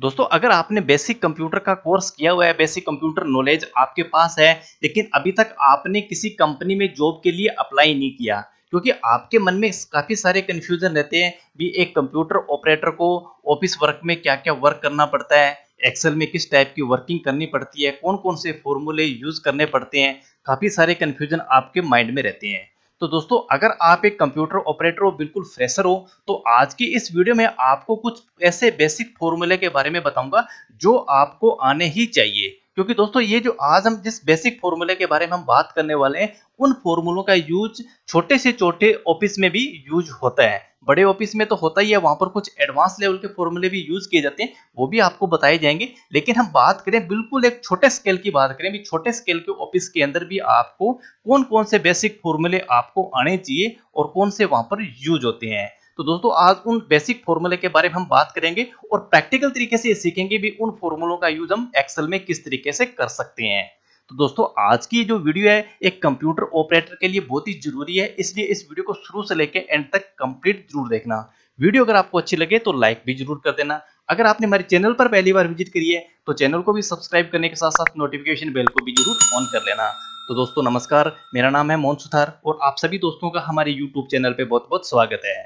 दोस्तों अगर आपने बेसिक कंप्यूटर का कोर्स किया हुआ है बेसिक कंप्यूटर नॉलेज आपके पास है लेकिन अभी तक आपने किसी कंपनी में जॉब के लिए अप्लाई नहीं किया क्योंकि आपके मन में काफ़ी सारे कन्फ्यूजन रहते हैं भी एक कंप्यूटर ऑपरेटर को ऑफिस वर्क में क्या क्या वर्क करना पड़ता है एक्सेल में किस टाइप की वर्किंग करनी पड़ती है कौन कौन से फॉर्मूले यूज़ करने पड़ते हैं काफ़ी सारे कन्फ्यूजन आपके माइंड में रहते हैं तो दोस्तों अगर आप एक कंप्यूटर ऑपरेटर हो बिल्कुल फ्रेशर हो तो आज की इस वीडियो में आपको कुछ ऐसे बेसिक फॉर्मूले के बारे में बताऊंगा जो आपको आने ही चाहिए क्योंकि दोस्तों ये जो आज हम जिस बेसिक फॉर्मूले के बारे में हम बात करने वाले हैं उन फॉर्मूलों का यूज छोटे से छोटे ऑफिस में भी यूज होता है बड़े ऑफिस में तो होता ही है वहां पर कुछ एडवांस लेवल के फॉर्मूले भी यूज किए जाते हैं वो भी आपको बताए जाएंगे लेकिन हम बात करें बिल्कुल एक छोटे स्केल की बात करें भी छोटे स्केल के ऑफिस के अंदर भी आपको कौन कौन से बेसिक फॉर्मूले आपको आने चाहिए और कौन से वहां पर यूज होते हैं तो दोस्तों आज उन बेसिक फॉर्मूले के बारे में हम बात करेंगे और प्रैक्टिकल तरीके से सीखेंगे भी उन फॉर्मूलों का यूज हम एक्सेल में किस तरीके से कर सकते हैं तो दोस्तों आज की जो वीडियो है एक कंप्यूटर ऑपरेटर के लिए बहुत ही जरूरी है इसलिए इस वीडियो को शुरू से लेकर एंड तक कंप्लीट जरूर देखना वीडियो अगर आपको अच्छी लगे तो लाइक भी जरूर कर देना अगर आपने हमारे चैनल पर पहली बार विजिट करी है तो चैनल को भी सब्सक्राइब करने के साथ साथ नोटिफिकेशन बेल को भी जरूर ऑन कर लेना तो दोस्तों नमस्कार मेरा नाम है मोहन सुथार और आप सभी दोस्तों का हमारे यूट्यूब चैनल पर बहुत बहुत स्वागत है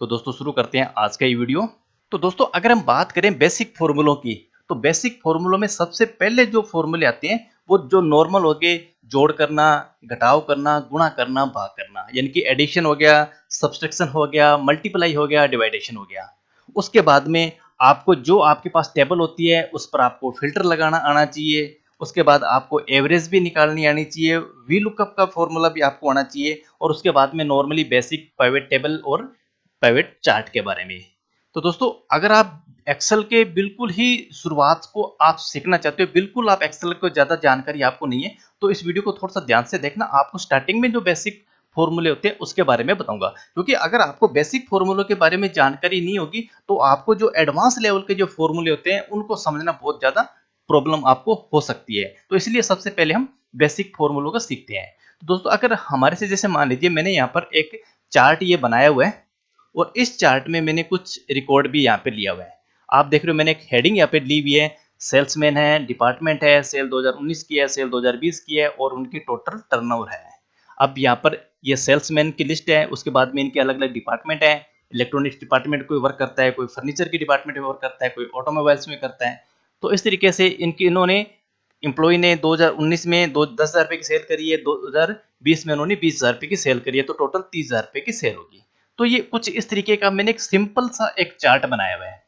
तो दोस्तों शुरू करते हैं आज का ये वीडियो तो दोस्तों अगर हम बात करें बेसिक फॉर्मूलों की तो बेसिक फॉर्मूलों में सबसे पहले जो फॉर्मूले आते हैं वो जो नॉर्मल हो गए जोड़ करना घटाव करना गुणा करना भाग करना यानी कि एडिशन हो गया सब्सट्रक्शन हो गया मल्टीप्लाई हो गया डिवाइडेशन हो गया उसके बाद में आपको जो आपके पास टेबल होती है उस पर आपको फिल्टर लगाना आना चाहिए उसके बाद आपको एवरेज भी निकालनी आनी चाहिए वी लुकअप का फॉर्मूला भी आपको आना चाहिए और उसके बाद में नॉर्मली बेसिक प्राइवेट टेबल और प्राइवेट चार्ट के बारे में तो दोस्तों अगर आप एक्सेल के बिल्कुल ही शुरुआत को आप सीखना चाहते हो बिल्कुल आप एक्सेल को ज़्यादा जानकारी आपको नहीं है तो इस वीडियो को थोड़ा सा ध्यान से देखना आपको स्टार्टिंग में जो बेसिक फॉर्मूले होते हैं उसके बारे में बताऊंगा क्योंकि अगर आपको बेसिक फॉर्मूलों के बारे में जानकारी नहीं होगी तो आपको जो एडवांस लेवल के जो फॉर्मूले होते हैं उनको समझना बहुत ज़्यादा प्रॉब्लम आपको हो सकती है तो इसलिए सबसे पहले हम बेसिक फॉर्मूलों को सीखते हैं तो दोस्तों अगर हमारे से जैसे मान लीजिए मैंने यहाँ पर एक चार्ट ये बनाया हुआ है और इस चार्ट में मैंने कुछ रिकॉर्ड भी यहाँ पे लिया हुआ है आप देख रहे हो मैंने एक हेडिंग यहाँ पे ली हुई है सेल्समैन है डिपार्टमेंट है सेल 2019 की है सेल 2020 की है और उनकी टोटल टर्नओवर है अब यहाँ पर ये सेल्समैन की लिस्ट है उसके बाद में इनके अलग अलग डिपार्टमेंट है इलेक्ट्रॉनिक्स डिपार्टमेंट कोई वर्क करता है कोई फर्नीचर की डिपार्टमेंट में वर्क करता है कोई ऑटोमोबाइल्स में करता है तो इस तरीके से इनकी इन्होंने एम्प्लॉय ने 2019 में दो दस हज़ार रुपये की सेल करी है 2020 में उन्होंने बीस हज़ार रुपये की सेल करी है तो टोटल तीस हज़ार रुपये की सेल होगी तो ये कुछ इस तरीके का मैंने एक सिंपल सा एक चार्ट बनाया हुआ है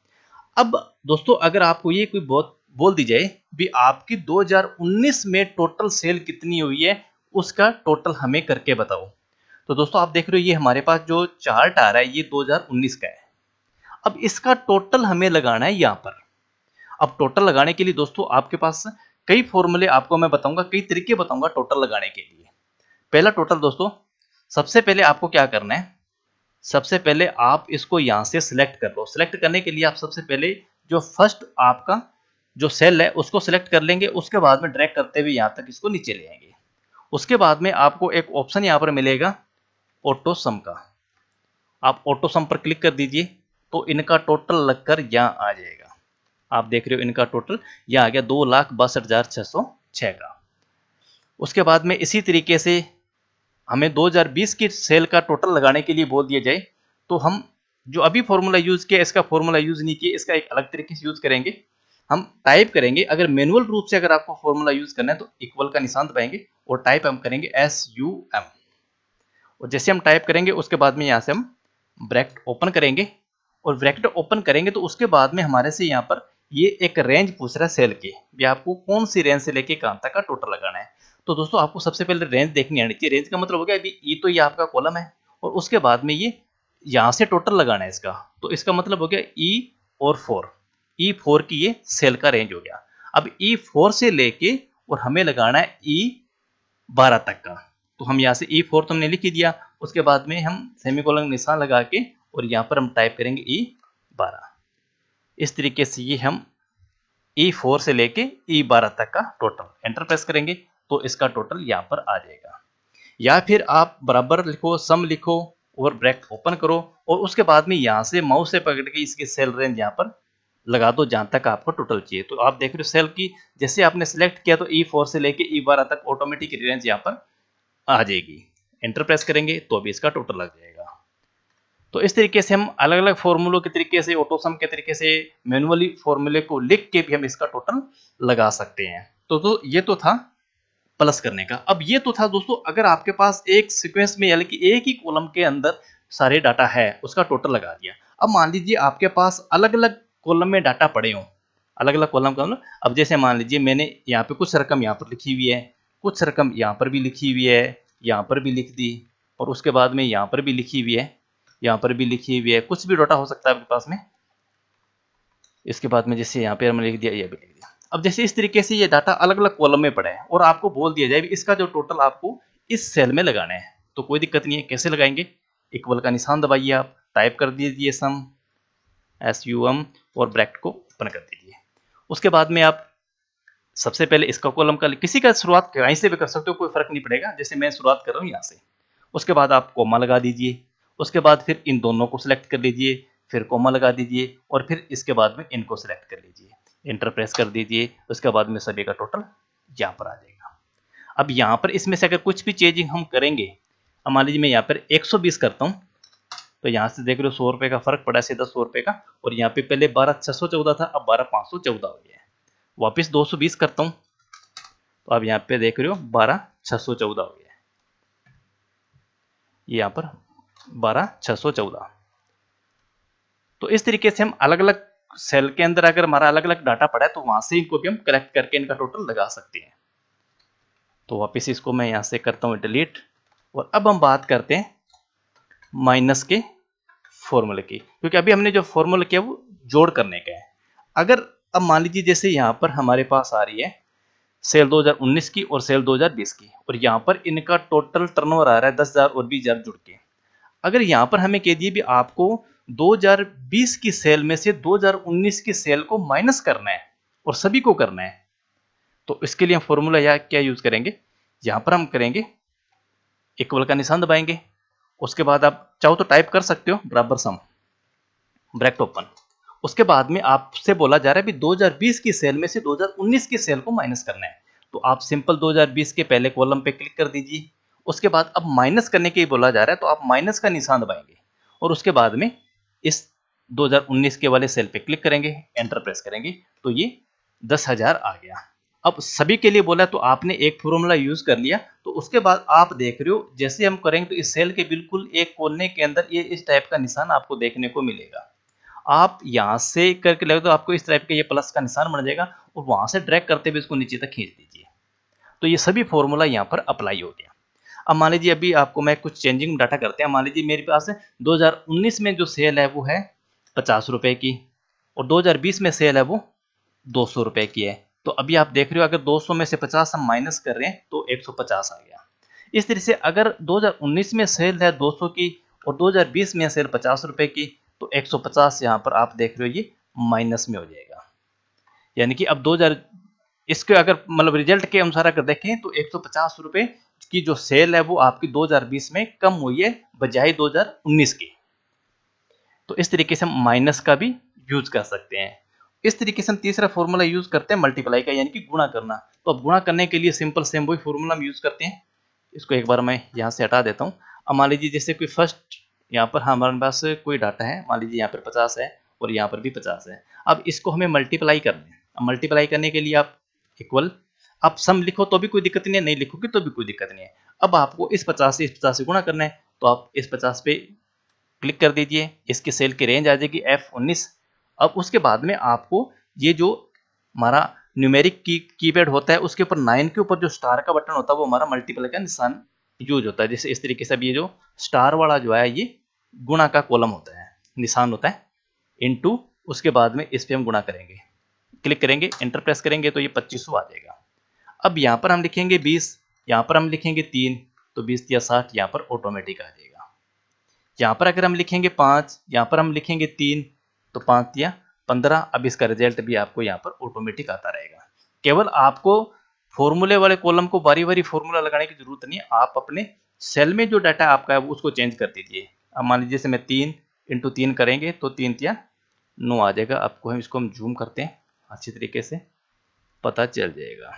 अब दोस्तों अगर आपको ये कोई बहुत बोल दी जाए भी आपकी 2019 में टोटल सेल कितनी हुई है उसका टोटल हमें करके बताओ तो दोस्तों आप देख रहे हो ये हमारे पास जो चार्ट आ रहा है ये 2019 का है अब इसका टोटल हमें लगाना है यहाँ पर अब टोटल लगाने के लिए दोस्तों आपके पास कई फॉर्मूले आपको मैं बताऊंगा कई तरीके बताऊंगा टोटल लगाने के लिए पहला टोटल दोस्तों सबसे पहले आपको क्या करना है सबसे पहले आप इसको यहां से सिलेक्ट कर लो सिलेक्ट करने के लिए आप सबसे पहले जो फर्स्ट आपका जो सेल है उसको सिलेक्ट कर लेंगे उसके बाद में ड्रैग करते हुए यहां तक इसको नीचे ले आएंगे उसके बाद में आपको एक ऑप्शन यहां पर मिलेगा ऑटो सम का आप ऑटो सम पर क्लिक कर दीजिए तो इनका टोटल लगकर यहां आ जाएगा आप देख रहे हो इनका टोटल यहां आ गया दो लाख बासठ हज़ार छः सौ छः का उसके बाद में इसी तरीके से हमें 2020 की सेल का टोटल लगाने के लिए बोल दिया जाए तो हम जो अभी फॉर्मूला यूज़ किया इसका फॉर्मूला यूज़ नहीं किया इसका एक अलग तरीके से यूज़ करेंगे हम टाइप करेंगे अगर मैनुअल रूप से अगर आपको फॉर्मूला यूज़ करना है तो इक्वल का निशान दबाएंगे और टाइप हम करेंगे एस यू एम और जैसे हम टाइप करेंगे उसके बाद में यहाँ से हम ब्रैकेट ओपन करेंगे और ब्रैकेट ओपन करेंगे तो उसके बाद में हमारे से यहाँ पर ये एक रेंज पूछ रहा है सेल की भी आपको कौन सी रेंज से लेके कहां तक का टोटल लगाना है तो दोस्तों आपको सबसे पहले रेंज देखनी आनी चाहिए रेंज का मतलब हो गया अभी ये तो ये आपका कॉलम है और उसके बाद में ये यहाँ से टोटल लगाना है इसका तो इसका मतलब हो गया ई e और फोर ई फोर की ये सेल का रेंज हो गया अब ई e फोर से लेके और हमें लगाना है ई e बारह तक का तो हम यहाँ से ई फोर तो हमने लिख ही दिया उसके बाद में हम सेमी निशान लगा के और यहाँ पर हम टाइप करेंगे ई बारह इस तरीके से ये हम ई फोर से लेके ई बारह तक का टोटल एंटर प्रेस करेंगे तो इसका टोटल यहाँ पर आ जाएगा या फिर आप बराबर लिखो सम लिखो और ब्रैक ओपन करो और उसके बाद में यहाँ से माउस से पकड़ के इसकी सेल रेंज यहाँ पर लगा दो जहाँ तक आपको टोटल चाहिए तो आप देख रहे हो सेल की जैसे आपने सेलेक्ट किया तो ई e फोर से लेके ई e बारह तक ऑटोमेटिक रेंज यहाँ पर आ जाएगी एंटर प्रेस करेंगे तो अभी इसका टोटल लग जाएगा तो इस तरीके से हम अलग अलग फॉर्मूलों के तरीके से ऑटोसम के तरीके से मैनुअली फॉर्मूले को लिख के भी हम इसका टोटल लगा सकते हैं तो, तो ये तो था प्लस करने का अब ये तो था दोस्तों अगर आपके पास एक सिक्वेंस में यानी कि एक ही कॉलम के अंदर सारे डाटा है उसका टोटल लगा दिया अब मान लीजिए आपके पास अलग अलग कॉलम में डाटा पड़े हों अलग अलग कॉलम का मतलब, अब जैसे मान लीजिए मैंने यहाँ पे कुछ रकम यहाँ पर लिखी हुई है कुछ रकम यहाँ पर भी लिखी हुई है यहाँ पर भी लिख दी और उसके बाद में यहाँ पर भी लिखी हुई है यहाँ पर भी लिखी हुई है कुछ भी डाटा हो सकता है आपके पास में इसके बाद में जैसे यहाँ पे हमने लिख दिया यह भी लिख दिया अब जैसे इस तरीके से ये डाटा अलग अलग कॉलम में पड़े हैं और आपको बोल दिया जाए इसका जो टोटल आपको इस सेल में लगाना है तो कोई दिक्कत नहीं है कैसे लगाएंगे इक्वल का निशान दबाइए आप टाइप कर दीजिए सम एस यू एम और ब्रैकेट को ओपन कर दीजिए उसके बाद में आप सबसे पहले इसका कॉलम का किसी का शुरुआत कहीं से भी कर सकते हो कोई फर्क नहीं पड़ेगा जैसे मैं शुरुआत कर रहा हूँ यहाँ से उसके बाद आप कोमा लगा दीजिए उसके बाद फिर इन दोनों को सिलेक्ट कर लीजिए फिर कोमा लगा दीजिए और फिर इसके बाद में इनको सिलेक्ट कर लीजिए इंटर प्रेस कर दीजिए उसके बाद में सभी का टोटल यहाँ पर आ जाएगा अब यहाँ पर इसमें से अगर कुछ भी चेंजिंग हम करेंगे मान लीजिए मैं यहाँ पर 120 करता हूँ तो यहाँ से देख लो सौ रुपये का फर्क पड़ा सीधा सौ रुपये का और यहाँ पे पहले बारह छः सौ चौदह था अब बारह पांच सौ चौदह हो गया है दो सौ बीस करता हूँ तो अब यहाँ पे देख रहे हो बारह छह सौ चौदह हो गया है यहाँ पर बारह छह सौ चौदह तो इस तरीके से हम अलग अलग सेल के अंदर अगर हमारा अलग अलग डाटा पड़ा है तो वहां से इनको भी हम कलेक्ट करके इनका टोटल लगा सकते हैं तो वापस इसको मैं यहां से करता हूं डिलीट और अब हम बात करते हैं माइनस के फॉर्मूले की क्योंकि अभी हमने जो फॉर्मूला किया वो जोड़ करने का है अगर अब मान लीजिए जैसे यहाँ पर हमारे पास आ रही है सेल 2019 की और सेल 2020 की और यहाँ पर इनका टोटल टर्नओवर आ रहा है दस हज़ार और बीस हज़ार जुड़ के अगर यहाँ पर हमें कह दिए भी आपको 2020 की सेल में से 2019 की सेल को माइनस करना है और सभी को करना है तो इसके लिए हम फॉर्मूला यहाँ क्या यूज करेंगे यहां पर हम करेंगे इक्वल का निशान दबाएंगे उसके बाद आप चाहो तो टाइप कर सकते हो बराबर सम ब्रैकेट ओपन उसके बाद में आपसे बोला जा रहा है भी 2020 की सेल में से 2019 की सेल को माइनस करना है तो आप सिंपल 2020 के पहले कॉलम पे क्लिक कर दीजिए उसके बाद अब माइनस करने के लिए बोला जा रहा है तो आप माइनस का निशान दबाएंगे और उसके बाद में इस 2019 के वाले सेल पे क्लिक करेंगे एंटर प्रेस करेंगे तो ये दस हजार आ गया अब सभी के लिए बोला तो आपने एक फॉर्मूला यूज कर लिया तो उसके बाद आप देख रहे हो जैसे हम करेंगे तो इस सेल के बिल्कुल एक कोने के अंदर ये इस टाइप का निशान आपको देखने को मिलेगा आप यहाँ से करके लगे तो आपको इस टाइप का ये प्लस का निशान बन जाएगा और वहां से ड्रैक करते हुए इसको नीचे तक खींच दीजिए तो ये सभी फॉर्मूला यहाँ पर अप्लाई हो गया अब मान लीजिए अभी आपको मैं कुछ चेंजिंग डाटा करते हैं मान लीजिए मेरे पास 2019 में जो सेल है वो है पचास रुपये की और 2020 में सेल है वो दो सौ की है तो अभी आप देख रहे हो अगर 200 में से 50 हम माइनस कर रहे हैं तो 150 आ गया इस तरह से अगर 2019 में सेल है 200 की और 2020 में सेल पचास रुपये की तो 150 यहाँ पर आप देख रहे हो ये माइनस में हो जाएगा यानी कि अब 2000 इसके अगर मतलब रिजल्ट के अनुसार अगर देखें तो एक सौ की जो सेल है वो आपकी 2020 में कम हुई है बजाय 2019 की तो इस तरीके से हम माइनस का भी यूज कर सकते हैं इस तरीके से हम तीसरा फॉर्मूला यूज करते हैं मल्टीप्लाई का यानी कि गुणा करना तो अब गुणा करने के लिए सिंपल सेम वही फॉर्मूला हम यूज करते हैं इसको एक बार मैं यहाँ से हटा देता हूँ अब मान लीजिए जैसे कोई फर्स्ट यहाँ पर हमारे पास कोई डाटा है मान लीजिए यहाँ पर पचास है और यहाँ पर भी पचास है अब इसको हमें मल्टीप्लाई करना है मल्टीप्लाई करने के लिए आप इक्वल आप सम लिखो तो भी कोई दिक्कत नहीं है नहीं लिखोगे तो भी कोई दिक्कत नहीं है अब आपको इस पचास से इस पचास से गुणा करना है तो आप इस पचास पे क्लिक कर दीजिए इसके सेल की रेंज आ जाएगी एफ उन्नीस अब उसके बाद में आपको ये जो हमारा न्यूमेरिक की कीपैड होता है उसके ऊपर नाइन के ऊपर जो स्टार का बटन होता है वो हमारा मल्टीपल का निशान यूज होता है जैसे इस तरीके से अब ये जो स्टार वाला जो है ये गुणा का कॉलम होता है निशान होता है इनटू उसके बाद में इस पर हम गुणा करेंगे क्लिक करेंगे इंटर प्रेस करेंगे तो ये पच्चीस आ जाएगा अब यहाँ पर हम लिखेंगे बीस यहाँ पर हम लिखेंगे तीन तो बीस या साठ यहाँ पर ऑटोमेटिक आ जाएगा यहाँ पर अगर हम लिखेंगे पाँच यहाँ पर हम लिखेंगे तीन तो पाँच या पंद्रह अब इसका रिजल्ट भी आपको यहाँ पर ऑटोमेटिक आता रहेगा केवल आपको फॉर्मूले वाले कॉलम को बारी बारी फॉर्मूला लगाने की जरूरत नहीं आप अपने सेल में जो डाटा आपका है उसको चेंज कर दीजिए अब मान लीजिए मैं तीन इंटू तीन करेंगे तो तीन या नौ आ जाएगा आपको हम इसको हम जूम करते हैं अच्छी तरीके से पता चल जाएगा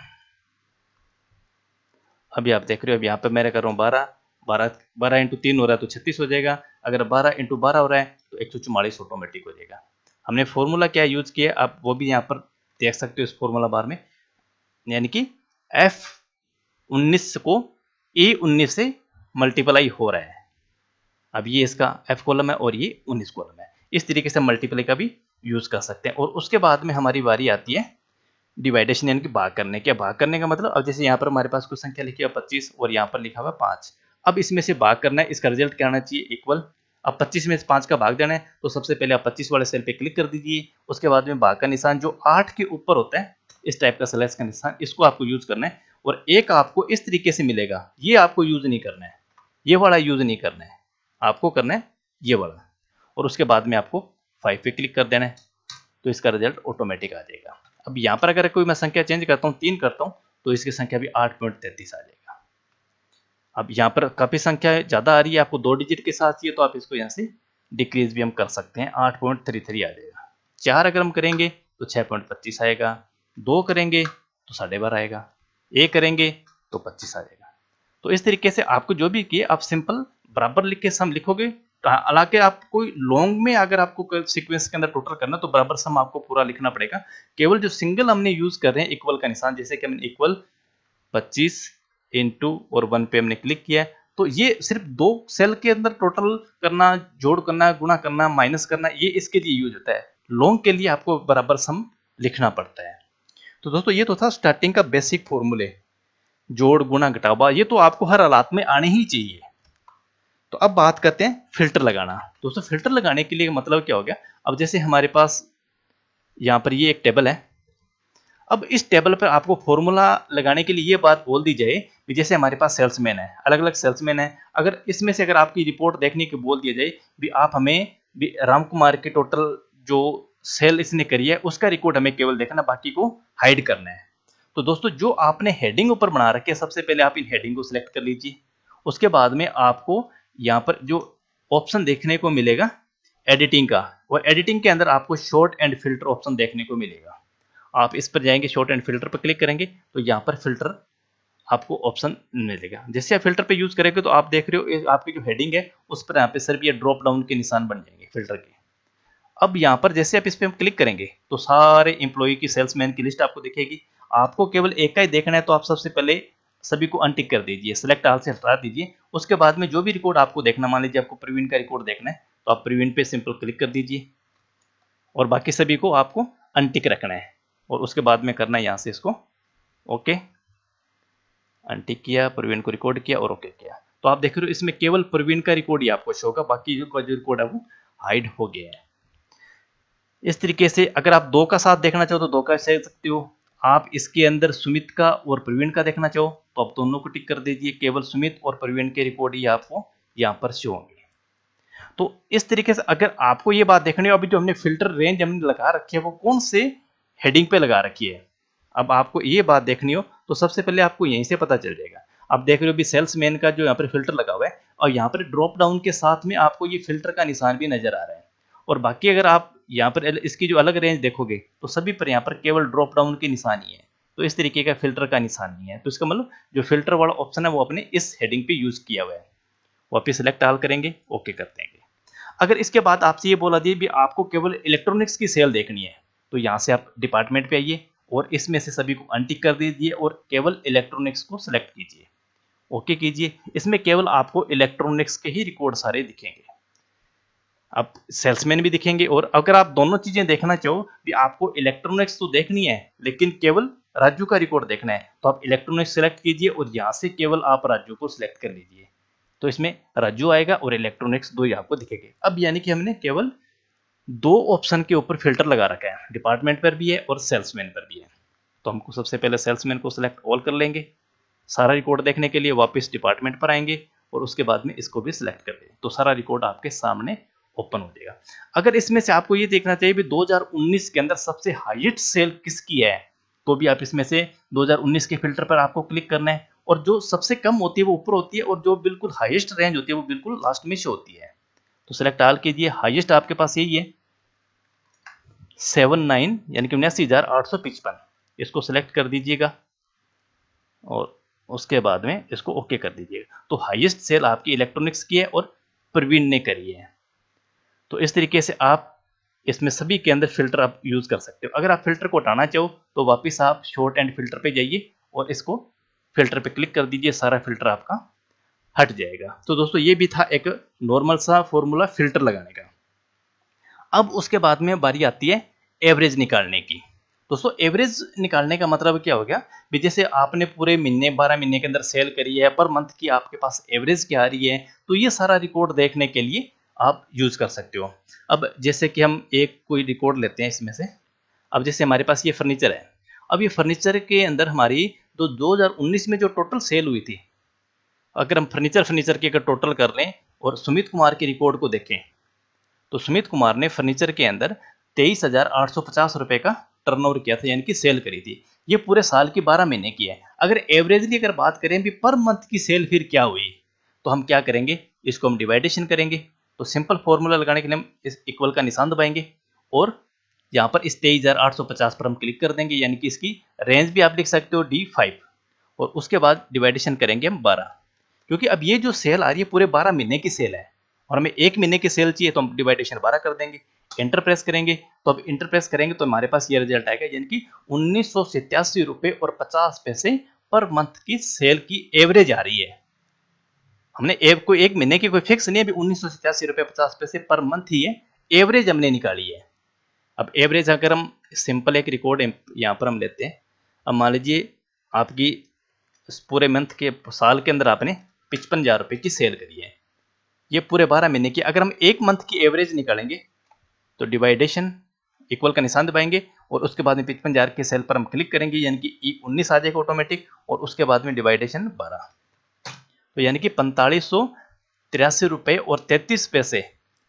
अभी आप देख रहे हो अब यहाँ पे मैं कर रहा हूँ बारह बारह बारह इंटू तीन हो रहा है तो छत्तीस हो जाएगा अगर बारह इंटू बारह हो रहा है तो एक सौ चौवालीस ऑटोमेटिक हो जाएगा हमने फॉर्मूला क्या यूज किया आप वो भी यहाँ पर देख सकते हो इस फॉर्मूला बार में यानी कि एफ उन्नीस को ए उन्नीस से मल्टीप्लाई हो रहा है अब ये इसका एफ कॉलम है और ये उन्नीस कॉलम है इस तरीके से मल्टीप्लाई का भी यूज कर सकते हैं और उसके बाद में हमारी बारी आती है डिवाइडेशन यानी कि भाग करने क्या भाग करने का मतलब अब जैसे यहाँ पर हमारे पास कुछ संख्या लिखी हुआ पच्चीस और यहाँ पर लिखा हुआ पाँच अब इसमें से भाग करना है इसका रिजल्ट क्या आना चाहिए इक्वल अब 25 में से पाँच का भाग देना है तो सबसे पहले आप 25 वाले सेल पे क्लिक कर दीजिए उसके बाद में भाग का निशान जो आठ के ऊपर होता है इस टाइप का स्लैश का निशान इसको आपको यूज करना है और एक आपको इस तरीके से मिलेगा ये आपको यूज नहीं करना है ये वाला यूज नहीं करना है आपको करना है ये वाला और उसके बाद में आपको फाइव पे क्लिक कर देना है तो इसका रिजल्ट ऑटोमेटिक आ जाएगा अब यहां पर अगर कोई मैं संख्या चेंज करता हूं तीन करता हूं तो इसकी संख्या भी आठ पॉइंट तैतीस आ जाएगा अब यहां पर काफ़ी संख्या ज़्यादा आ रही है आपको दो डिजिट के साथ चाहिए तो आप इसको यहां से डिक्रीज भी हम कर सकते हैं आठ पॉइंट थ्री थ्री आ जाएगा चार अगर हम करेंगे तो छह पॉइंट पच्चीस आएगा दो करेंगे तो साढ़े बारह आएगा एक करेंगे तो पच्चीस आ जाएगा तो इस तरीके से आपको जो भी किए आप सिंपल बराबर लिख के सम लिखोगे तो हालांकि आप कोई लॉन्ग में अगर आपको सीक्वेंस के अंदर टोटल करना तो बराबर सम आपको पूरा लिखना पड़ेगा केवल जो सिंगल हमने यूज कर रहे हैं इक्वल का निशान जैसे कि हमने इक्वल 25 इंटू और वन पे हमने क्लिक किया है तो ये सिर्फ दो सेल के अंदर टोटल करना जोड़ करना गुणा करना माइनस करना ये इसके लिए यूज होता है लॉन्ग के लिए आपको बराबर सम लिखना पड़ता है तो दोस्तों ये तो था स्टार्टिंग का बेसिक फॉर्मूले जोड़ गुणा घटावा ये तो आपको हर हालात में आने ही चाहिए तो अब बात करते हैं फिल्टर लगाना दोस्तों फिल्टर लगाने के लिए मतलब क्या हो गया अब जैसे हमारे पास यहाँ पर ये एक टेबल है अब इस टेबल पर आपको फॉर्मूला लगाने के लिए ये बात बोल दी जाए कि जैसे हमारे पास सेल्समैन है अलग अलग सेल्समैन है अगर इसमें से अगर आपकी रिपोर्ट देखने के बोल दिया जाए भी आप हमें भी राम कुमार के टोटल जो सेल इसने करी है उसका रिकॉर्ड हमें केवल देखना बाकी को हाइड करना है तो दोस्तों जो आपने हेडिंग ऊपर बना रखी है सबसे पहले आप इन हेडिंग को सिलेक्ट कर लीजिए उसके बाद में आपको यहां पर जो ऑप्शन देखने को मिलेगा एडिटिंग का वो एडिटिंग के अंदर आपको शॉर्ट एंड फिल्टर ऑप्शन देखने को मिलेगा आप इस पर जाएंगे शॉर्ट एंड फिल्टर पर क्लिक करेंगे तो यहां पर फिल्टर आपको ऑप्शन मिलेगा जैसे आप फिल्टर पे यूज़ करेंगे तो आप देख रहे हो आपकी जो हेडिंग है उस पर यहाँ पे सिर्फ ये ड्रॉप डाउन के निशान बन जाएंगे फिल्टर के अब यहाँ पर जैसे आप इस पर हम क्लिक करेंगे तो सारे इम्प्लॉय की सेल्समैन की लिस्ट आपको दिखेगी आपको केवल एक का ही देखना है तो आप सबसे पहले सभी को अनटिक कर दीजिए सेलेक्ट आल से हटा दीजिए उसके बाद में जो भी रिकॉर्ड आपको देखना मान लीजिए आपको प्रवीण का रिकॉर्ड देखना है तो आप प्रवीण पे सिंपल क्लिक कर दीजिए और बाकी सभी को आपको अनटिक रखना है और उसके बाद में करना है यहाँ से इसको ओके अनटिक किया प्रवीण को रिकॉर्ड किया और ओके किया तो आप देख रहे हो इसमें केवल प्रवीण का रिकॉर्ड ही आपको शो होगा बाकी जो जो रिकॉर्ड है वो हाइड हो गया है इस तरीके से अगर आप दो का साथ देखना चाहो तो दो का देख सकते हो आप इसके अंदर सुमित का और प्रवीण का देखना चाहो तो आप दोनों को टिक कर दीजिए केवल सुमित और प्रवीण के रिकॉर्ड ही आपको यहाँ पर शो होंगे तो इस तरीके से अगर आपको ये बात देखनी हो अभी जो हमने फिल्टर रेंज हमने लगा रखी है वो कौन से हेडिंग पे लगा रखी है अब आपको ये बात देखनी हो तो सबसे पहले आपको यहीं से पता चल जाएगा आप देख रहे हो अभी सेल्समैन का जो यहाँ पर फिल्टर लगा हुआ है और यहाँ पर ड्रॉप डाउन के साथ में आपको ये फिल्टर का निशान भी नजर आ रहा है और बाकी अगर आप यहाँ पर इसकी जो अलग रेंज देखोगे तो सभी पर यहाँ पर केवल ड्रॉप डाउन के निशान ही है तो इस तरीके का फिल्टर का निशान नहीं है तो इसका मतलब जो फिल्टर वाला ऑप्शन है वो अपने इस हेडिंग पे यूज़ किया हुआ है वापिस सिलेक्ट हाल करेंगे ओके कर देंगे अगर इसके बाद आपसे ये बोला दिए भी आपको केवल इलेक्ट्रॉनिक्स की सेल देखनी है तो यहाँ से आप डिपार्टमेंट पे आइए और इसमें से सभी को अनटिक कर दीजिए और केवल इलेक्ट्रॉनिक्स को सिलेक्ट कीजिए ओके कीजिए इसमें केवल आपको इलेक्ट्रॉनिक्स के ही रिकॉर्ड सारे दिखेंगे आप सेल्समैन भी दिखेंगे और अगर आप दोनों चीज़ें देखना चाहो भी आपको इलेक्ट्रॉनिक्स तो देखनी है लेकिन केवल राज्यों का रिकॉर्ड देखना है तो आप इलेक्ट्रॉनिक सिलेक्ट कीजिए और यहाँ से केवल आप राज्यों को सिलेक्ट कर लीजिए तो इसमें राज्यों आएगा और इलेक्ट्रॉनिक्स दो ही आपको दिखेंगे अब यानी कि हमने केवल दो ऑप्शन के ऊपर फिल्टर लगा रखा है डिपार्टमेंट पर भी है और सेल्समैन पर भी है तो हमको सबसे पहले सेल्समैन को सिलेक्ट ऑल कर लेंगे सारा रिकॉर्ड देखने के लिए वापस डिपार्टमेंट पर आएंगे और उसके बाद में इसको भी सिलेक्ट कर लेंगे तो सारा रिकॉर्ड आपके सामने ओपन हो जाएगा अगर इसमें से आपको ये देखना चाहिए भी 2019 के अंदर सबसे हाइएस्ट सेल किसकी है तो भी आप इसमें से 2019 के फिल्टर पर आपको क्लिक करना है और जो सबसे कम होती है वो ऊपर होती है और जो बिल्कुल हाईएस्ट रेंज होती है वो बिल्कुल लास्ट में शो होती है तो सिलेक्ट आल कीजिए हाईएस्ट आपके पास यही है सेवन नाइन यानी कि उन्यासी हज़ार आठ सौ पिचपन इसको सिलेक्ट कर दीजिएगा और उसके बाद में इसको ओके कर दीजिएगा तो हाइएस्ट सेल आपकी इलेक्ट्रॉनिक्स की है और प्रवीण ने करी है तो इस तरीके से आप इसमें सभी के अंदर फिल्टर आप यूज़ कर सकते हो अगर आप फिल्टर को हटाना चाहो तो वापस आप शॉर्ट एंड फिल्टर पे जाइए और इसको फिल्टर पे क्लिक कर दीजिए सारा फिल्टर आपका हट जाएगा तो दोस्तों ये भी था एक नॉर्मल सा फॉर्मूला फिल्टर लगाने का अब उसके बाद में बारी आती है एवरेज निकालने की दोस्तों एवरेज निकालने का मतलब क्या हो गया जैसे आपने पूरे महीने बारह महीने के अंदर सेल करी है पर मंथ की आपके पास एवरेज क्या आ रही है तो ये सारा रिकॉर्ड देखने के लिए आप यूज़ कर सकते हो अब जैसे कि हम एक कोई रिकॉर्ड लेते हैं इसमें से अब जैसे हमारे पास ये फर्नीचर है अब ये फर्नीचर के अंदर हमारी तो दो दो में जो टोटल सेल हुई थी अगर हम फर्नीचर फर्नीचर की अगर टोटल कर लें और सुमित कुमार के रिकॉर्ड को देखें तो सुमित कुमार ने फर्नीचर के अंदर तेईस हज़ार आठ सौ पचास रुपये का टर्नओवर किया था यानी कि सेल करी थी ये पूरे साल की बारह महीने की है अगर एवरेजली अगर बात करें भी पर मंथ की सेल फिर क्या हुई तो हम क्या करेंगे इसको हम डिवाइडेशन करेंगे तो सिंपल फॉर्मूला लगाने के लिए हम इस इक्वल का निशान दबाएंगे और यहाँ पर इस तेईस हज़ार आठ सौ पचास पर हम क्लिक कर देंगे यानी कि इसकी रेंज भी आप लिख सकते हो डी फाइव और उसके बाद डिवाइडेशन करेंगे हम बारह क्योंकि अब ये जो सेल आ रही है पूरे बारह महीने की सेल है और हमें एक महीने की सेल चाहिए तो हम डिवाइडेशन बारह कर देंगे इंटर प्रेस करेंगे तो अब इंटर प्रेस करेंगे तो हमारे पास ये रिजल्ट आएगा यानी कि उन्नीस सौ और पचास पैसे पर मंथ की सेल की एवरेज आ रही है हमने एव को एक महीने की कोई फिक्स नहीं है अभी उन्नीस सौ सतासी रुपये पचास पैसे पर मंथ ही है एवरेज हमने निकाली है अब एवरेज अगर हम सिंपल एक रिकॉर्ड यहाँ पर हम लेते हैं अब मान लीजिए आपकी पूरे मंथ के साल के अंदर आपने पचपन हज़ार रुपये की सेल करी है ये पूरे बारह महीने की अगर हम एक मंथ की एवरेज निकालेंगे तो डिवाइडेशन इक्वल का निशान दबाएंगे और उसके बाद में पचपन हज़ार के सेल पर हम क्लिक करेंगे यानी कि ई उन्नीस आ जाएगा ऑटोमेटिक और उसके बाद में डिवाइडेशन बारह तो यानी कि पैंतालीस सौ तिरासी रुपये और तैंतीस पैसे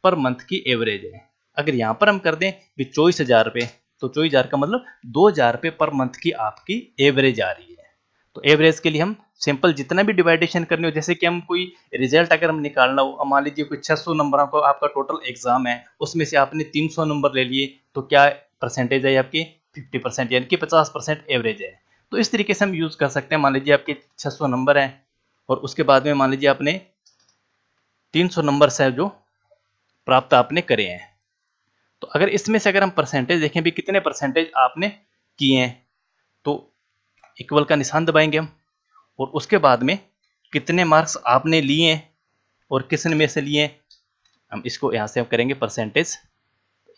पर मंथ की एवरेज है अगर यहाँ पर हम कर दें भी चौबीस हज़ार रुपये तो चौबीस हज़ार का मतलब दो हज़ार रुपये पर मंथ की आपकी एवरेज आ रही है तो एवरेज के लिए हम सिंपल जितना भी डिवाइडेशन करनी हो जैसे कि हम कोई रिजल्ट अगर हम निकालना हो मान लीजिए कोई 600 नंबर का आपका टोटल एग्जाम है उसमें से आपने 300 नंबर ले लिए तो क्या परसेंटेज है आपकी 50 परसेंट यानी कि 50 परसेंट एवरेज है तो इस तरीके से हम यूज़ कर सकते हैं मान लीजिए आपके 600 नंबर हैं और उसके बाद में मान लीजिए आपने 300 नंबर से जो प्राप्त आपने करे हैं तो अगर इसमें से अगर हम परसेंटेज देखें भी कितने परसेंटेज आपने किए हैं तो इक्वल का निशान दबाएंगे हम और उसके बाद में कितने मार्क्स आपने लिए हैं और किसने में से लिए हम इसको यहाँ से हम करेंगे परसेंटेज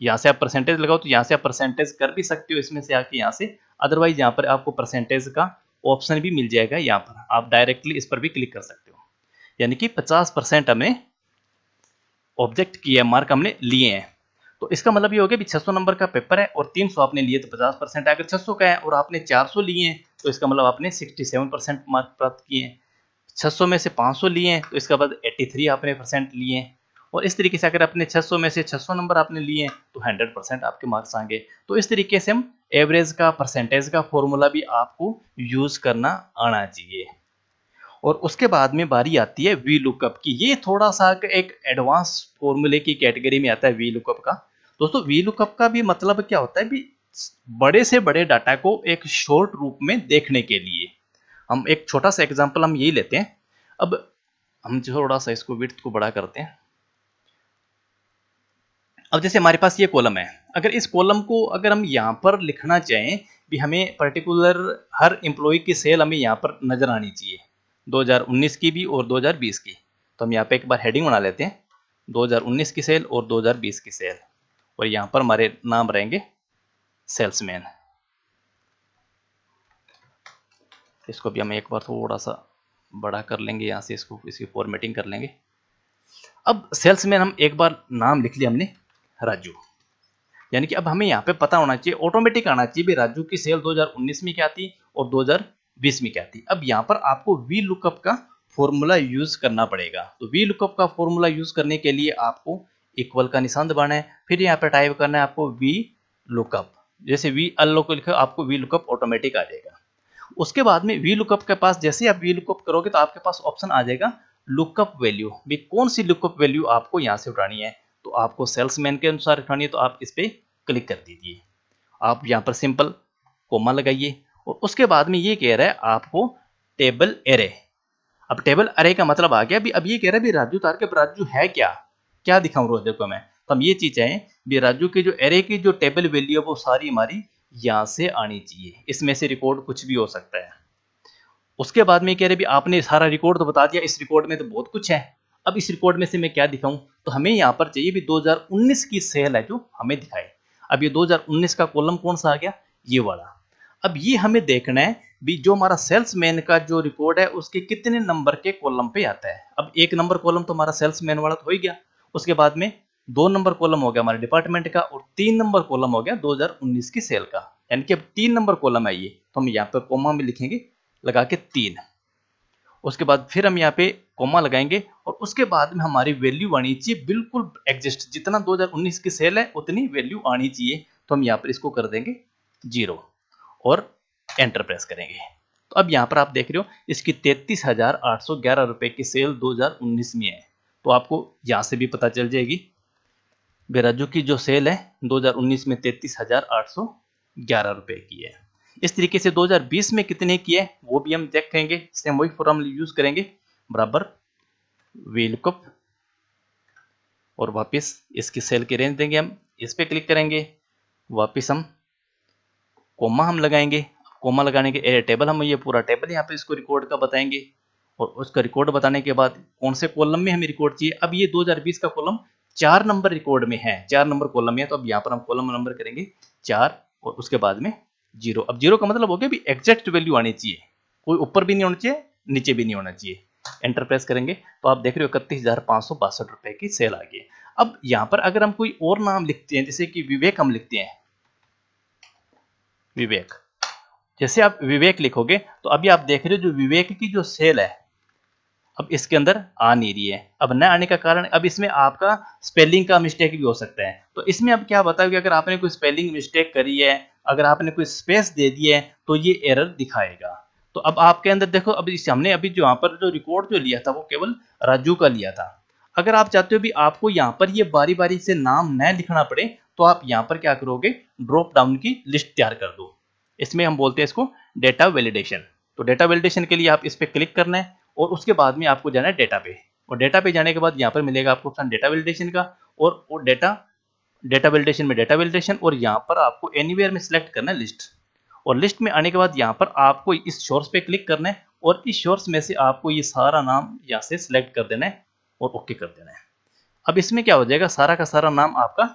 यहाँ से आप परसेंटेज लगाओ तो यहाँ से आप परसेंटेज कर भी सकते हो इसमें से आके यहाँ से अदरवाइज यहाँ पर आपको परसेंटेज का ऑप्शन भी मिल जाएगा यहाँ पर आप डायरेक्टली इस पर भी क्लिक कर सकते हो यानी कि 50 परसेंट हमें ऑब्जेक्ट की मार्क हमने लिए हैं तो इसका मतलब ये हो गया कि 600 नंबर का पेपर है और 300 आपने लिए तो 50 परसेंट अगर 600 का है और आपने 400 लिए हैं तो इसका मतलब आपने 67 परसेंट मार्क प्राप्त किए हैं 600 में से 500 लिए हैं तो इसका बाद 83 आपने परसेंट लिए हैं और इस तरीके से अगर अपने 600 में से 600 नंबर आपने लिए तो 100 परसेंट आपके मार्क्स आएंगे तो इस तरीके से हम एवरेज का परसेंटेज का फॉर्मूला भी आपको यूज़ करना आना चाहिए और उसके बाद में बारी आती है वी लुकअप की ये थोड़ा सा एक एडवांस फॉर्मूले की कैटेगरी में आता है वी लुकअप का दोस्तों वी लुकअप का भी मतलब क्या होता है भी बड़े से बड़े डाटा को एक शॉर्ट रूप में देखने के लिए हम एक छोटा सा एग्जाम्पल हम यही लेते हैं अब हम थोड़ा सा इसको विर्थ को बड़ा करते हैं अब जैसे हमारे पास ये कॉलम है अगर इस कॉलम को अगर हम यहाँ पर लिखना चाहें भी हमें पर्टिकुलर हर एम्प्लॉय की सेल हमें यहाँ पर नज़र आनी चाहिए 2019 की भी और 2020 की तो हम यहाँ पे एक बार हेडिंग बना लेते हैं 2019 की सेल और 2020 की सेल और यहाँ पर हमारे नाम रहेंगे सेल्समैन इसको भी हम एक बार थोड़ा सा बड़ा कर लेंगे यहाँ से इसको इसकी फॉर्मेटिंग कर लेंगे अब सेल्समैन हम एक बार नाम लिख लिया हमने राजू यानी कि अब हमें यहाँ पे पता होना चाहिए ऑटोमेटिक आना चाहिए भी राजू की सेल 2019 में क्या थी और 2020 में क्या थी अब यहाँ पर आपको वी लुकअप का फॉर्मूला यूज करना पड़ेगा तो वी लुकअप का फॉर्मूला यूज करने के लिए आपको इक्वल का निशान दबाना है फिर यहाँ पे टाइप करना है आपको वी लुकअप जैसे वी अल्लो को आपको वी लुकअप ऑटोमेटिक आ जाएगा उसके बाद में वी लुकअप के पास जैसे ही आप वी लुकअप करोगे तो आपके पास ऑप्शन आ जाएगा लुकअप वैल्यू भी कौन सी लुकअप वैल्यू आपको यहाँ से उठानी है तो आपको सेल्समैन के अनुसार उठानी है तो आप इस पर क्लिक कर दीजिए आप यहाँ पर सिंपल कोमा लगाइए और उसके बाद में ये कह रहा है आपको टेबल एरे अब टेबल अरे का मतलब आ गया अभी अब ये कह रहा है राजू तार के राजू है क्या क्या दिखाऊं रोजे को मैं तो हम ये चीज चाहें भी राजू के जो एरे की जो टेबल वैल्यू है वो सारी हमारी यहाँ से आनी चाहिए इसमें से रिकॉर्ड कुछ भी हो सकता है उसके बाद में कह रहे भी आपने सारा रिकॉर्ड तो बता दिया इस रिकॉर्ड में तो बहुत कुछ है अब इस रिकॉर्ड में से मैं क्या दिखाऊं तो हमें यहाँ पर चाहिए भी 2019 की सेल है जो हमें दिखाए अब ये 2019 का कॉलम कौन सा आ गया ये वाला अब ये हमें देखना है भी जो हमारा सेल्समैन का जो रिकॉर्ड है उसके कितने नंबर के कॉलम पे आता है अब एक नंबर कॉलम तो हमारा सेल्समैन वाला तो हो ही गया उसके बाद में दो नंबर कॉलम हो गया हमारे डिपार्टमेंट का और तीन नंबर कॉलम हो गया 2019 की सेल का यानी कि अब तीन नंबर कॉलम है ये तो हम यहाँ पर कोमा में लिखेंगे लगा के तीन उसके बाद फिर हम यहाँ पे कोमा लगाएंगे और उसके बाद में हमारी वैल्यू आनी चाहिए बिल्कुल एग्जिस्ट जितना 2019 की सेल है उतनी वैल्यू आनी चाहिए तो हम यहाँ पर इसको कर देंगे जीरो और एंटर प्रेस करेंगे तो अब यहाँ पर आप देख रहे हो इसकी तैतीस हजार आठ सौ ग्यारह रुपए की सेल 2019 में है तो आपको यहाँ से भी पता चल जाएगी बेराजू की जो सेल है 2019 में तैतीस हजार आठ सौ ग्यारह रुपए की है इस तरीके से 2020 में कितने किए वो भी हम देखेंगे इसलिए वही फॉर्मूला यूज करेंगे बराबर वेलकअप और वापस इसकी सेल की रेंज देंगे हम इस पर क्लिक करेंगे वापस हम कोमा हम लगाएंगे कोमा लगाने के एयर टेबल हम ये पूरा टेबल यहाँ पे इसको रिकॉर्ड का बताएंगे और उसका रिकॉर्ड बताने के बाद कौन से कॉलम में हमें रिकॉर्ड चाहिए अब ये 2020 का कॉलम चार नंबर रिकॉर्ड में है चार नंबर कॉलम में है तो अब यहाँ पर हम कॉलम नंबर करेंगे चार और उसके बाद में जीरो अब जीरो का मतलब हो गया एग्जैक्ट वैल्यू आनी चाहिए कोई ऊपर भी नहीं होना चाहिए नीचे भी नहीं होना चाहिए एंटरप्राइज करेंगे तो आप देख रहे हो इकतीस हजार पांच सौ बासठ रुपए की सेल आ गई अब यहां पर अगर हम कोई और नाम लिखते हैं जैसे कि विवेक हम लिखते हैं विवेक जैसे आप विवेक लिखोगे तो अभी आप देख रहे हो जो विवेक की जो सेल है अब इसके अंदर आ नहीं रही है अब न आने का कारण अब इसमें आपका स्पेलिंग का मिस्टेक भी हो सकता है तो इसमें अब क्या बताओ कि अगर आपने कोई स्पेलिंग मिस्टेक करी है अगर आपने कोई स्पेस दे दी है तो ये एरर दिखाएगा तो अब आपके अंदर देखो अब इस हमने अभी जो यहाँ पर जो रिकॉर्ड जो लिया था वो केवल राजू का लिया था अगर आप चाहते हो भी आपको यहाँ पर ये बारी बारी से नाम न लिखना पड़े तो आप यहाँ पर क्या करोगे ड्रॉप डाउन की लिस्ट तैयार कर दो इसमें हम बोलते हैं इसको डेटा वैलिडेशन तो डेटा वैलिडेशन के लिए आप इस पर क्लिक करना है और उसके बाद में आपको जाना है डेटा पे और डेटा पे जाने के बाद यहाँ पर मिलेगा आपको ऑप्शन डेटा वेलिडेशन का और वो डेटा डेटा वेलिडेशन में डेटा वेलिडेशन और यहाँ पर आपको एनीवेयर में सिलेक्ट करना है लिस्ट और लिस्ट में आने के बाद यहाँ पर आपको इस शोर्स पे क्लिक करना है और इस शोर्स में से आपको ये सारा नाम यहाँ से सिलेक्ट कर देना है और ओके कर देना है अब इसमें क्या हो जाएगा सारा का सारा नाम आपका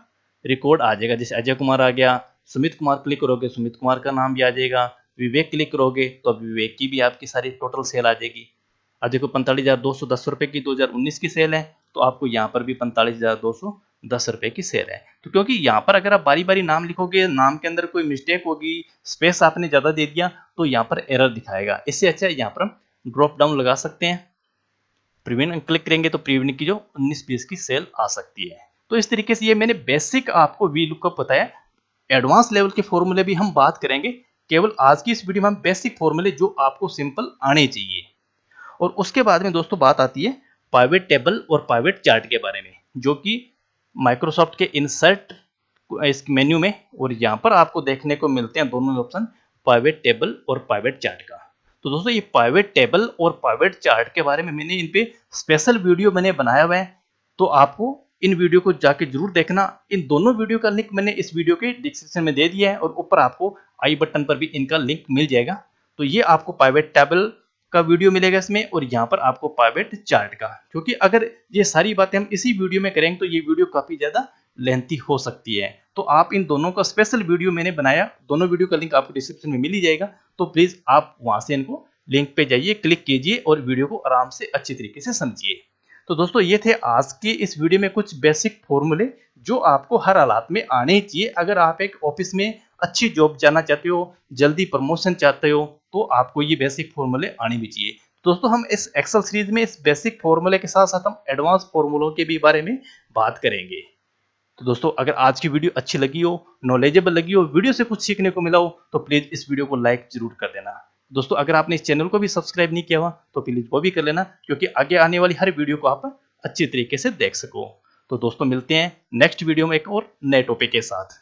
रिकॉर्ड आ जाएगा जैसे अजय कुमार आ गया सुमित कुमार क्लिक करोगे सुमित कुमार का नाम भी आ जाएगा विवेक क्लिक करोगे तो अब विवेक की भी आपकी सारी टोटल सेल आ जाएगी आज देखो पैंतालीस हज़ार दो सौ दस रुपए की दो हज़ार उन्नीस की सेल है तो आपको यहाँ पर भी पैंतालीस हज़ार दो सौ दस रुपए की सेल है तो क्योंकि यहाँ पर अगर आप बारी बारी नाम लिखोगे नाम के अंदर कोई मिस्टेक होगी स्पेस आपने ज़्यादा दे दिया तो यहाँ पर एरर दिखाएगा इससे अच्छा यहाँ पर हम ड्रॉप डाउन लगा सकते हैं प्रीवियन क्लिक करेंगे तो प्रीवियन की जो उन्नीस पीस की सेल आ सकती है तो इस तरीके से ये मैंने बेसिक आपको वी लुकअप बताया एडवांस लेवल के फॉर्मूले भी हम बात करेंगे केवल आज की इस वीडियो में हम बेसिक फॉर्मूले जो आपको सिंपल आने चाहिए और उसके बाद में दोस्तों बात आती है पाइवेट टेबल और पाइवेट चार्ट के बारे में जो कि माइक्रोसॉफ्ट के इंसर्ट इस मेन्यू में और यहाँ पर आपको देखने को मिलते हैं दोनों ऑप्शन पाइवेट टेबल और पाइवेट चार्ट का तो दोस्तों ये पाइवेट टेबल और पाइवेट चार्ट के बारे में मैंने इन पर स्पेशल वीडियो मैंने बनाया हुआ है तो आपको इन वीडियो को जाके जरूर देखना इन दोनों वीडियो का लिंक मैंने इस वीडियो के डिस्क्रिप्शन में दे दिया है और ऊपर आपको आई बटन पर भी इनका लिंक मिल जाएगा तो ये आपको पाइवेट टेबल का वीडियो मिलेगा इसमें और यहाँ पर आपको पाइवेट चार्ट का क्योंकि अगर ये सारी बातें हम इसी वीडियो में करेंगे तो ये वीडियो काफ़ी ज़्यादा लेंथी हो सकती है तो आप इन दोनों का स्पेशल वीडियो मैंने बनाया दोनों वीडियो का लिंक आपको डिस्क्रिप्शन में मिल ही जाएगा तो प्लीज़ आप वहां से इनको लिंक पे जाइए क्लिक कीजिए और वीडियो को आराम से अच्छी तरीके से समझिए तो दोस्तों ये थे आज के इस वीडियो में कुछ बेसिक फॉर्मूले जो आपको हर हालात में आने चाहिए अगर आप एक ऑफिस में अच्छी जॉब जाना चाहते हो जल्दी प्रमोशन चाहते हो तो आपको ये बेसिक फॉर्मूले आने भी चाहिए तो दोस्तों हम इस एक्सेल सीरीज में इस बेसिक फॉर्मूले के साथ साथ हम एडवांस फॉर्मूलों के भी बारे में बात करेंगे तो दोस्तों अगर आज की वीडियो अच्छी लगी हो नॉलेजेबल लगी हो वीडियो से कुछ सीखने को मिला हो तो प्लीज़ इस वीडियो को लाइक जरूर कर देना दोस्तों अगर आपने इस चैनल को भी सब्सक्राइब नहीं किया हुआ तो प्लीज़ वो भी कर लेना क्योंकि आगे आने वाली हर वीडियो को आप अच्छी तरीके से देख सको तो दोस्तों मिलते हैं नेक्स्ट वीडियो में एक और नए टॉपिक के साथ